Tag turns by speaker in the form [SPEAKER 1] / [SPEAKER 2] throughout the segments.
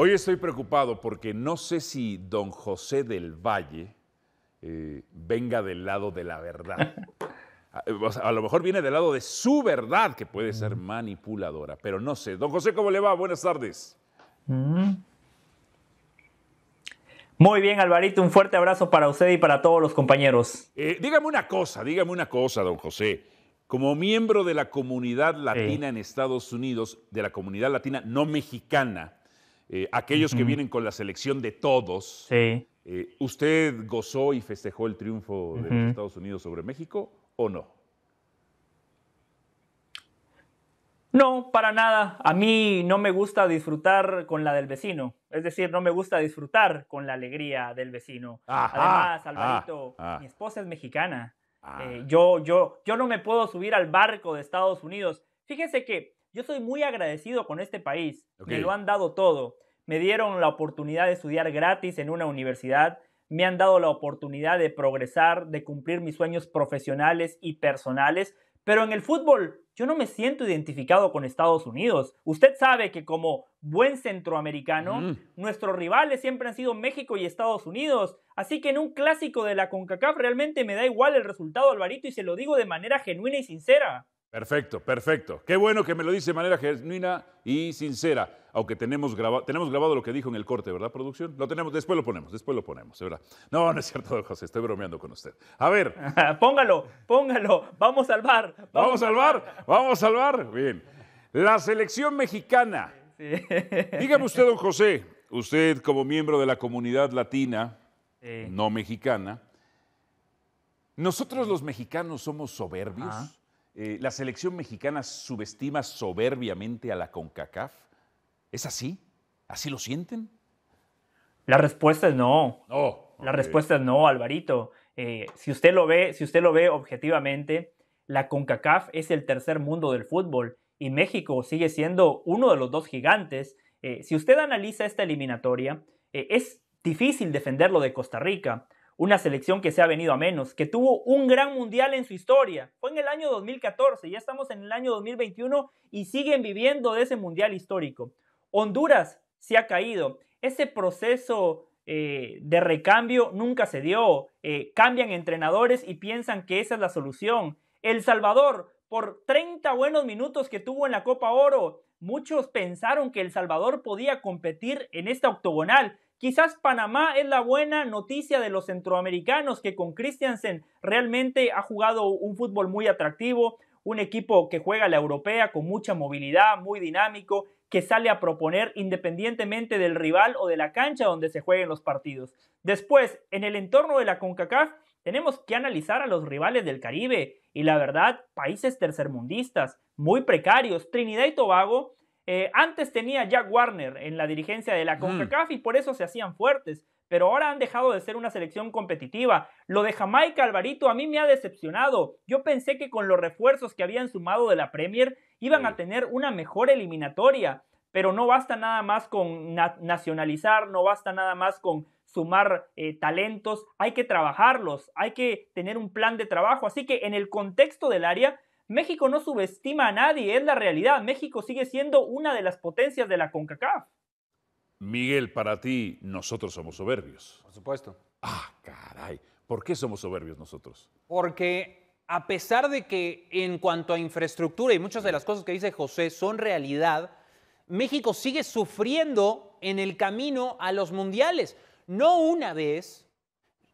[SPEAKER 1] Hoy estoy preocupado porque no sé si don José del Valle eh, venga del lado de la verdad. a, lo mejor viene del lado de su verdad, que puede ser mm. manipuladora, pero no sé. Don José, ¿cómo le va? Buenas tardes. Mm. Muy bien, Alvarito, un fuerte abrazo para usted y para todos los compañeros. Eh, dígame una cosa, dígame una cosa, don José. Como miembro de la comunidad latina en Estados Unidos, de la comunidad latina no mexicana, eh, aquellos que vienen con la selección de todos. Eh, ¿Usted gozó y festejó el triunfo de los Estados Unidos sobre México o no?
[SPEAKER 2] No, para nada. A mí no me gusta disfrutar con la del vecino. Es decir, no me gusta disfrutar con la alegría del vecino. Además, ah, Alvarito, ah. mi esposa es mexicana. Ah. Eh, yo, yo, yo no me puedo subir al barco de Estados Unidos. Fíjense que yo soy muy agradecido con este país. que Me lo han dado todo. Me dieron la oportunidad de estudiar gratis en una universidad. Me han dado la oportunidad de progresar, de cumplir mis sueños profesionales y personales. Pero en el fútbol yo no me siento identificado con Estados Unidos. Usted sabe que como buen centroamericano, mm. nuestros rivales siempre han sido México y Estados Unidos. Así que en un clásico de la CONCACAF realmente me da igual el resultado, Alvarito, y se lo digo de manera genuina y sincera.
[SPEAKER 1] Perfecto, perfecto. Qué bueno que me lo dice de manera genuina y sincera, aunque tenemos, tenemos grabado lo que dijo en el corte, ¿verdad, producción? Lo tenemos, después lo ponemos, después lo ponemos, ¿verdad? No, no es cierto, don José, estoy bromeando con usted. A ver. póngalo, póngalo, vamos a salvar, Vamos, a salvar. vamos a salvar, Bien. La selección mexicana. Dígame usted, don José, usted como miembro de la comunidad latina, no mexicana, ¿nosotros los mexicanos somos soberbios? Eh, ¿la selección mexicana subestima soberbiamente a la CONCACAF? ¿Es así? ¿Así lo sienten?
[SPEAKER 2] La respuesta es no.
[SPEAKER 1] No. La respuesta
[SPEAKER 2] es no, Alvarito. Eh, si, usted lo ve, si usted lo ve objetivamente, la CONCACAF es el tercer mundo del fútbol y México sigue siendo uno de los dos gigantes. Eh, si usted analiza esta eliminatoria, es difícil defenderlo de Costa Rica. Una selección que se ha venido a menos, que tuvo un gran mundial en su historia. Fue en el año 2014, ya estamos en el año 2021 y siguen viviendo de ese mundial histórico. Honduras se ha caído. Ese proceso eh, de recambio nunca se dio. Eh, cambian entrenadores y piensan que esa es la solución. El Salvador, por 30 buenos minutos que tuvo en la Copa Oro, muchos pensaron que El Salvador podía competir en esta octogonal. Quizás Panamá es la buena noticia de los centroamericanos, que con Christiansen realmente ha jugado un fútbol muy atractivo, un equipo que juega la europea con mucha movilidad, muy dinámico, que sale a proponer independientemente del rival o de la cancha donde se jueguen los partidos. Después, en el entorno de la CONCACAF, tenemos que analizar a los rivales del Caribe y la verdad, países tercermundistas, muy precarios. Trinidad y Tobago eh, antes tenía Jack Warner en la dirigencia de la mm. CONCACAF y por eso se hacían fuertes, pero ahora han dejado de ser una selección competitiva. Lo de Jamaica Alvarito a mí me ha decepcionado. Yo pensé que con los refuerzos que habían sumado de la Premier iban a tener una mejor eliminatoria, pero no basta nada más con nacionalizar, no basta nada más con sumar eh, talentos, hay que trabajarlos, hay que tener un plan de trabajo. Así que en el contexto del área, México no subestima a nadie, es la realidad. México sigue siendo una de las potencias de la CONCACAF.
[SPEAKER 1] Miguel, para ti, nosotros somos soberbios. Por supuesto. Ah, caray. ¿Por qué somos soberbios nosotros?
[SPEAKER 3] Porque a pesar de que en cuanto a infraestructura y muchas de las cosas que dice José son realidad, México sigue sufriendo en el camino a los mundiales. No una vez,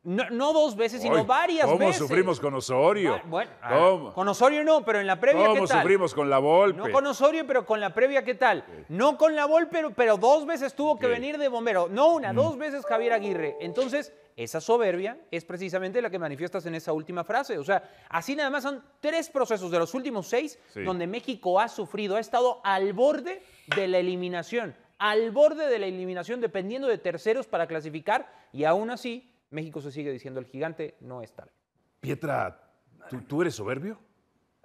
[SPEAKER 3] no, dos veces, sino varias veces. ¿Cómo sufrimos
[SPEAKER 1] con Osorio?
[SPEAKER 3] Bueno, ah, con
[SPEAKER 1] Osorio no, pero en la previa, ¿cómo ¿qué tal? sufrimos con la Volpe? No con
[SPEAKER 3] Osorio, pero con la previa, ¿qué tal? No con la Volpe, pero, dos veces tuvo que venir de bombero. No una, mm. dos veces Javier Aguirre. Entonces, esa soberbia es precisamente la que manifiestas en esa última frase. O sea, así nada más son tres procesos de los últimos seis donde México ha sufrido, ha estado al borde de la eliminación al borde de la eliminación dependiendo de terceros para clasificar y aún así México se sigue diciendo el gigante, no es tal.
[SPEAKER 1] Pietra, ¿tú, eres soberbio?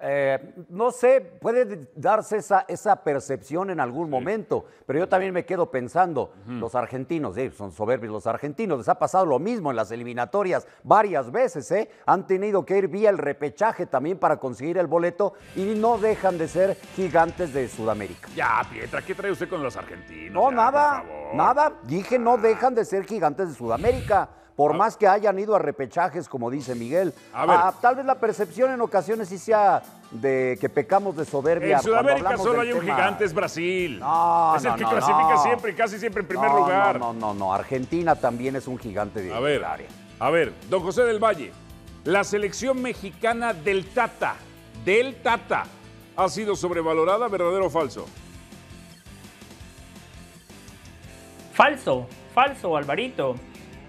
[SPEAKER 1] Eh,
[SPEAKER 4] no sé, puede darse esa, esa percepción en algún momento, pero yo también me quedo pensando, los argentinos, eh, son soberbios los argentinos, les ha pasado lo mismo en las eliminatorias varias veces, eh, han tenido que ir vía el repechaje también para conseguir el boleto y no dejan de ser gigantes de Sudamérica.
[SPEAKER 1] Ya, Pietra, ¿qué trae usted con los argentinos?
[SPEAKER 4] No, nada. Nada, dije, no dejan de ser gigantes de Sudamérica. Por más que hayan ido a repechajes, como dice Miguel. A ver. Ah, tal vez la percepción en ocasiones sí sea de que
[SPEAKER 1] pecamos de soberbia. En Sudamérica solo hay un gigante, es Brasil. es el que clasifica siempre, casi siempre en primer lugar. No, no, no, Argentina también es un gigante de área. A ver, don José del Valle, la selección mexicana del Tata, del Tata, ¿ha sido sobrevalorada, verdadero o falso?
[SPEAKER 2] Falso, falso, Alvarito.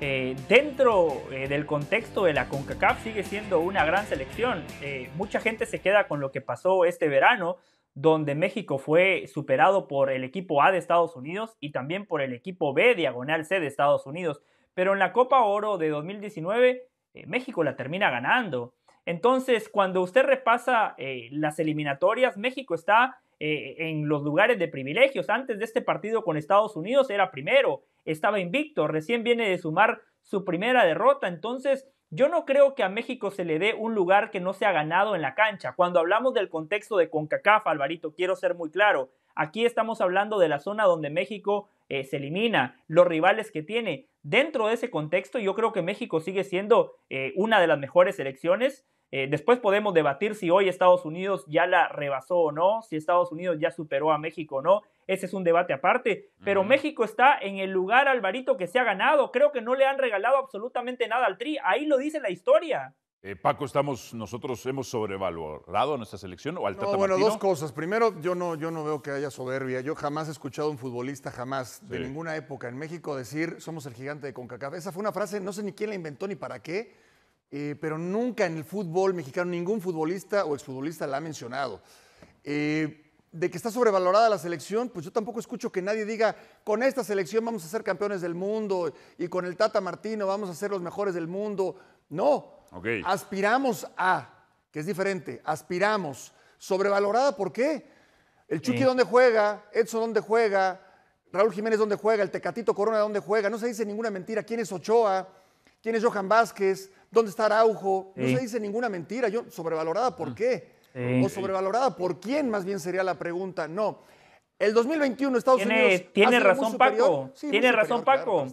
[SPEAKER 2] Eh, dentro eh, del contexto de la CONCACAF sigue siendo una gran selección. Eh, mucha gente se queda con lo que pasó este verano, donde México fue superado por el equipo A de Estados Unidos y también por el equipo B, diagonal C de Estados Unidos. Pero en la Copa Oro de 2019, México la termina ganando. Entonces, cuando usted repasa las eliminatorias, México está eh, en los lugares de privilegios. Antes de este partido con Estados Unidos era primero, estaba invicto, recién viene de sumar su primera derrota. Entonces, yo no creo que a México se le dé un lugar que no se ha ganado en la cancha. Cuando hablamos del contexto de CONCACAF, Alvarito, quiero ser muy claro, aquí estamos hablando de la zona donde México eh, se elimina, los rivales que tiene. Dentro de ese contexto, yo creo que México sigue siendo eh, una de las mejores selecciones. Eh, después podemos debatir si hoy Estados Unidos ya la rebasó o no, si Estados Unidos ya superó a México o no. Ese es un debate aparte. Pero México está en el lugar, Alvarito, que se ha ganado. Creo que no le han regalado absolutamente nada al Tri. Ahí lo dice la historia.
[SPEAKER 1] Eh, Paco, estamos, nosotros hemos sobrevalorado a nuestra selección o al Tata Martino? Bueno, dos
[SPEAKER 4] cosas. Primero, yo no, yo no veo que haya soberbia. Yo jamás he escuchado a un futbolista, jamás, de ninguna época en México, decir somos el gigante de CONCACAF. Esa fue una frase, no sé ni quién la inventó ni para qué, eh, pero nunca en el fútbol mexicano ningún futbolista o exfutbolista la ha mencionado. Eh, de que está sobrevalorada la selección, pues yo tampoco escucho que nadie diga, con esta selección vamos a ser campeones del mundo y con el Tata Martino vamos a ser los mejores del mundo. No, Aspiramos a, que es diferente, aspiramos. Sobrevalorada, ¿por qué? El Chucky, ¿dónde juega? Edson, ¿dónde juega? Raúl Jiménez, ¿dónde juega? El Tecatito Corona, ¿dónde juega? No se dice ninguna mentira. ¿Quién es Ochoa? ¿Quién es Johan Vázquez? ¿Dónde está Araujo? No se dice ninguna mentira. Yo, ¿Sobrevalorada por ah. qué? ¿O sobrevalorada por quién? Más bien sería la pregunta. No. El 2021 Estados Unidos... Tiene razón, Paco. tiene razón, Paco.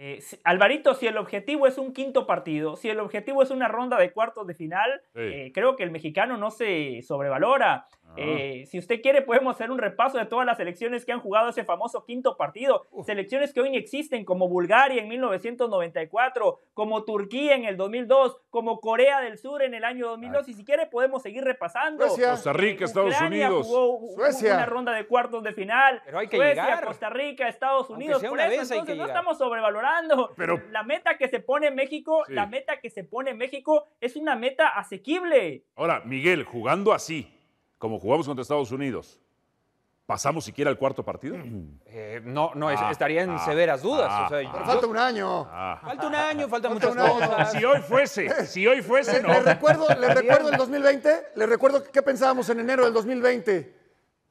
[SPEAKER 2] Eh, Alvarito, si el objetivo es un quinto partido, si el objetivo es una ronda de cuartos de final, eh, creo que el mexicano no se sobrevalora. Ah. Eh, si usted quiere, podemos hacer un repaso de todas las selecciones que han jugado ese famoso quinto partido. Selecciones que hoy ni existen, como Bulgaria en 1994, como Turquía en el 2002, como Corea del Sur en el año 2002. Y si quiere, podemos seguir repasando. Costa Rica, Estados Unidos. Suecia. una ronda de cuartos de final. Pero hay que Suecia, Costa Rica, Estados Unidos. entonces, no estamos sobrevalorando pero, la meta que se pone México, la meta que se pone México es una meta
[SPEAKER 1] asequible. Ahora, Miguel, jugando así, como jugamos contra Estados Unidos, ¿Pasamos siquiera al cuarto partido? Eh, no, no, ah, estaría en ah, severas dudas. Ah, falta un año. Falta un año, falta, muchas Si hoy fuese, si hoy fuese, no. les
[SPEAKER 4] recuerdo, le recuerdo el 2020, le recuerdo qué pensábamos en enero del 2020.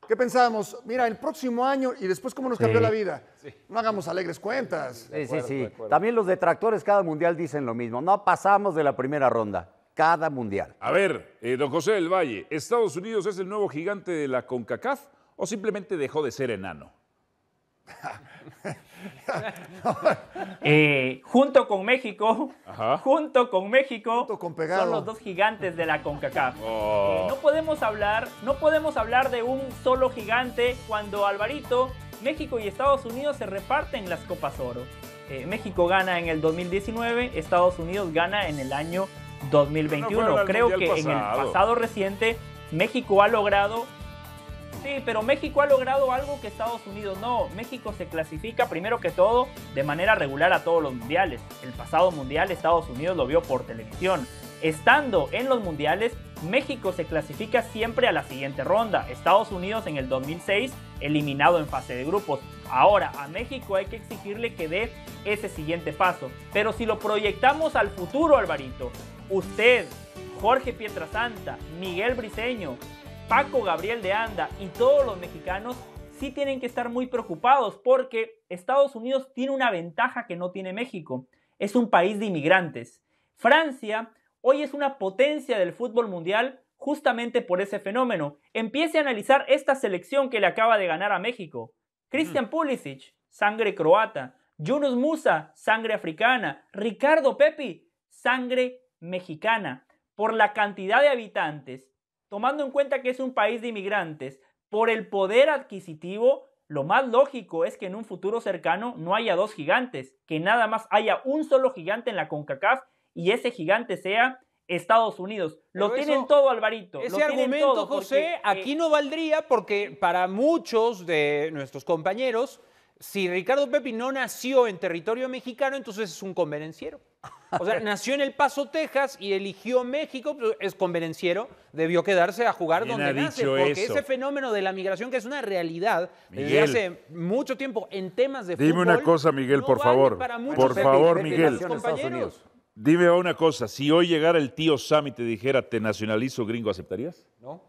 [SPEAKER 4] ¿Qué pensábamos? Mira, el próximo año y después cómo nos cambió la vida. No hagamos alegres cuentas. Sí, sí, sí. También los detractores cada mundial dicen lo mismo. No pasamos de la primera ronda. Cada
[SPEAKER 1] mundial. A ver, eh, don José del Valle, ¿Estados Unidos es el nuevo gigante de la CONCACAF o simplemente dejó de ser enano? Eh, junto con México, junto con México, son los dos
[SPEAKER 2] gigantes de la CONCACAF. Oh. Eh, no, podemos hablar, no podemos hablar de un solo gigante cuando Alvarito, México y Estados Unidos se reparten las Copas Oro. Eh, México gana en el 2019, Estados Unidos gana en el año 2021. Creo que en el pasado reciente México ha logrado Sí, pero México ha logrado algo que Estados Unidos no. México se clasifica primero que todo de manera regular a todos los mundiales. El pasado mundial Estados Unidos lo vio por televisión. Estando en los mundiales, México se clasifica siempre a la siguiente ronda. Estados Unidos en el 2006 eliminado en fase de grupos. Ahora a México hay que exigirle que dé ese siguiente paso. Pero si lo proyectamos al futuro, Alvarito, usted, Jorge Pietrasanta, Miguel Briceño, Paco Gabriel de Anda y todos los mexicanos sí tienen que estar muy preocupados porque Estados Unidos tiene una ventaja que no tiene México. Es un país de inmigrantes. Francia hoy es una potencia del fútbol mundial justamente por ese fenómeno. Empiece a analizar esta selección que le acaba de ganar a México. Christian Pulisic, sangre croata. Yunus Musa, sangre africana. Ricardo Pepi, sangre mexicana. Por la cantidad de habitantes Tomando en cuenta que es un país de inmigrantes, por el poder adquisitivo, lo más lógico es que en un futuro cercano no haya dos gigantes, que nada más haya un solo gigante en la CONCACAF y ese gigante sea Estados Unidos. lo tienen todo, Alvarito. Ese argumento, José, aquí eh, no valdría porque para
[SPEAKER 3] muchos de nuestros compañeros si Ricardo Pepi no nació en territorio mexicano, entonces es un convenenciero. O sea, nació en El Paso, Texas y eligió México, pues, es convenenciero, debió quedarse a jugar donde nace, porque ese fenómeno de la migración, que es una realidad desde hace mucho tiempo en temas de dime fútbol. Dime una
[SPEAKER 1] cosa, Miguel, por favor. por favor, Miguel. Dime una cosa, si hoy llegara el tío Sam y te dijera, te nacionalizo gringo, ¿aceptarías?
[SPEAKER 3] no,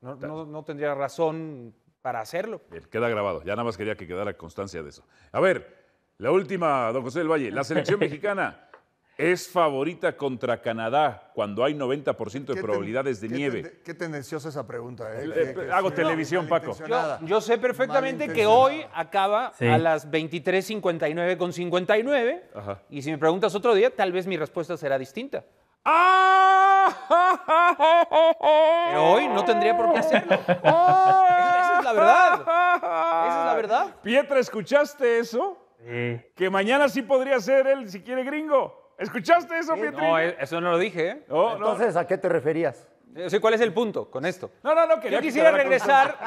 [SPEAKER 3] no, tendría razón
[SPEAKER 1] para hacerlo. queda grabado. Ya nada más quería que quedara constancia de eso. A ver, la última, don José del Valle. La selección mexicana es favorita contra Canadá cuando hay 90% de probabilidades de nieve.
[SPEAKER 3] qué tendenciosa esa pregunta. Eh,
[SPEAKER 4] eh, eh, hago televisión,
[SPEAKER 1] Paco.
[SPEAKER 3] Yo, sé perfectamente que hoy acaba a las 23.59 con 59. Y si me preguntas otro día, tal vez mi respuesta será distinta. ¡Ah!
[SPEAKER 1] hoy no tendría por qué hacerlo. verdad. Esa es la verdad. Pietra, ¿escuchaste eso? Sí. Que mañana sí podría ser él si quiere gringo. ¿Escuchaste eso, sí, No, eh,
[SPEAKER 3] eso no lo dije. ¿eh? Entonces, ¿a qué
[SPEAKER 4] te referías?
[SPEAKER 3] Eh, ¿Cuál es el punto con esto?
[SPEAKER 1] No, no, no. Yo quisiera regresar,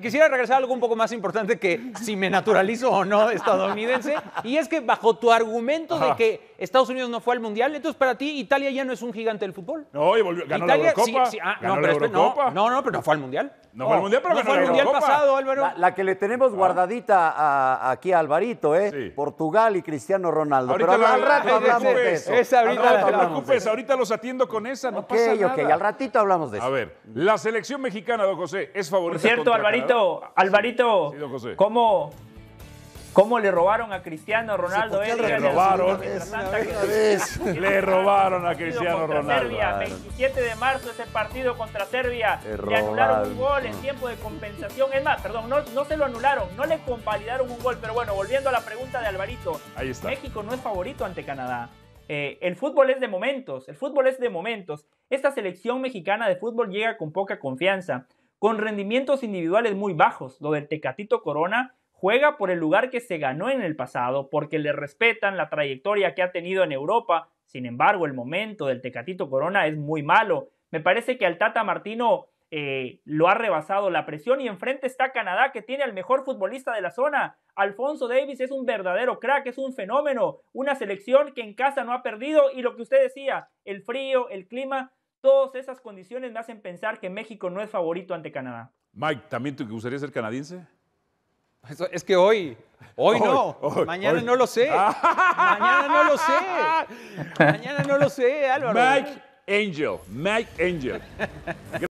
[SPEAKER 3] quisiera regresar a algo un poco más importante que si me naturalizo o no estadounidense. Y es que bajo tu argumento de que Estados Unidos no fue al Mundial, entonces para ti Italia ya no es un gigante del fútbol. No, y volvió, ganó la Eurocopa. Sí, sí, ah, no, pero la No, no, no, pero no fue al Mundial. No, fue al Mundial, pero no
[SPEAKER 4] fue al Mundial pasado, Álvaro. La, que le tenemos ah. guardadita aquí a Alvarito, ¿eh? Portugal y Cristiano
[SPEAKER 1] Ronaldo. Ahorita pero rato de eso. Esa ahorita no, te preocupes, ahorita los atiendo con esa, no pasa nada. Ok, ok, al ratito a ver, la selección mexicana, don José, es favorita. cierto, Alvarito, Alvarito, ¿cómo, le robaron a Cristiano Ronaldo? le robaron. Le robaron a Cristiano Ronaldo. Serbia, 27
[SPEAKER 2] de marzo ese partido contra Serbia. Le, anularon un gol en tiempo de compensación. Es más, perdón, no, no se lo anularon, no le convalidaron un gol. Pero bueno, volviendo a la pregunta de Alvarito. Ahí está. México no es favorito ante Canadá. Eh, el fútbol es de momentos, el fútbol es de momentos esta selección mexicana de fútbol llega con poca confianza, con rendimientos individuales muy bajos. Lo del Tecatito Corona juega por el lugar que se ganó en el pasado, porque le respetan la trayectoria que ha tenido en Europa. Sin embargo, el momento del Tecatito Corona es muy malo. Me parece que al Tata Martino eh, lo ha rebasado la presión y enfrente está Canadá que tiene al mejor futbolista de la zona. Alfonso Davis es un verdadero crack, es un fenómeno, una selección que en casa no ha perdido y lo que usted decía, el frío, el clima, todas esas condiciones me hacen pensar que México no es favorito ante Canadá.
[SPEAKER 1] Mike, ¿también te gustaría ser canadiense? Es que hoy, hoy, no, mañana no lo sé.
[SPEAKER 2] mañana no lo sé.
[SPEAKER 1] mañana no lo sé, Álvaro. Mike Angel, Mike Angel.